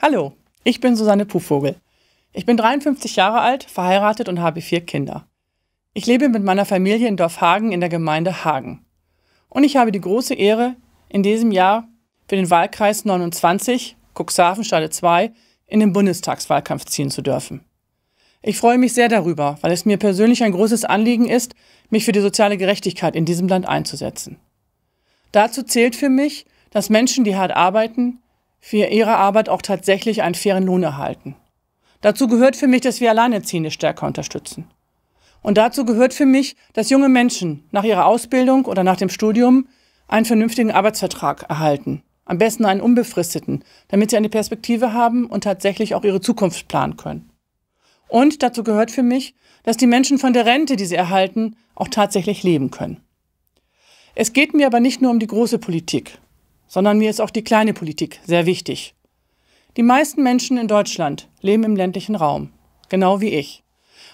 Hallo, ich bin Susanne Pufvogel. Ich bin 53 Jahre alt, verheiratet und habe vier Kinder. Ich lebe mit meiner Familie in Dorfhagen in der Gemeinde Hagen. Und ich habe die große Ehre, in diesem Jahr für den Wahlkreis 29, Cuxhaven, Stade 2, in den Bundestagswahlkampf ziehen zu dürfen. Ich freue mich sehr darüber, weil es mir persönlich ein großes Anliegen ist, mich für die soziale Gerechtigkeit in diesem Land einzusetzen. Dazu zählt für mich, dass Menschen, die hart arbeiten, für ihre Arbeit auch tatsächlich einen fairen Lohn erhalten. Dazu gehört für mich, dass wir Alleinerziehende stärker unterstützen. Und dazu gehört für mich, dass junge Menschen nach ihrer Ausbildung oder nach dem Studium einen vernünftigen Arbeitsvertrag erhalten. Am besten einen unbefristeten, damit sie eine Perspektive haben und tatsächlich auch ihre Zukunft planen können. Und dazu gehört für mich, dass die Menschen von der Rente, die sie erhalten, auch tatsächlich leben können. Es geht mir aber nicht nur um die große Politik, sondern mir ist auch die kleine Politik sehr wichtig. Die meisten Menschen in Deutschland leben im ländlichen Raum, genau wie ich.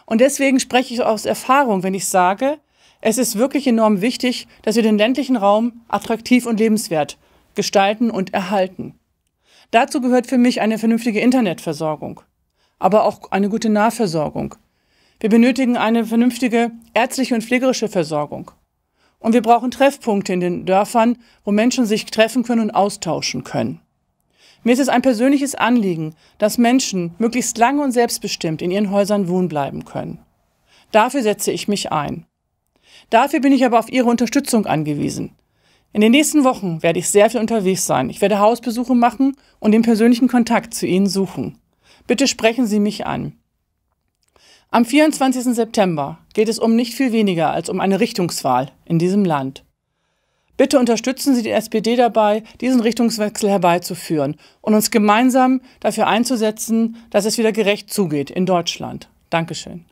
Und deswegen spreche ich aus Erfahrung, wenn ich sage, es ist wirklich enorm wichtig, dass wir den ländlichen Raum attraktiv und lebenswert gestalten und erhalten. Dazu gehört für mich eine vernünftige Internetversorgung, aber auch eine gute Nahversorgung. Wir benötigen eine vernünftige ärztliche und pflegerische Versorgung. Und wir brauchen Treffpunkte in den Dörfern, wo Menschen sich treffen können und austauschen können. Mir ist es ein persönliches Anliegen, dass Menschen möglichst lange und selbstbestimmt in ihren Häusern wohnen bleiben können. Dafür setze ich mich ein. Dafür bin ich aber auf Ihre Unterstützung angewiesen. In den nächsten Wochen werde ich sehr viel unterwegs sein. Ich werde Hausbesuche machen und den persönlichen Kontakt zu Ihnen suchen. Bitte sprechen Sie mich an. Am 24. September geht es um nicht viel weniger als um eine Richtungswahl in diesem Land. Bitte unterstützen Sie die SPD dabei, diesen Richtungswechsel herbeizuführen und uns gemeinsam dafür einzusetzen, dass es wieder gerecht zugeht in Deutschland. Dankeschön.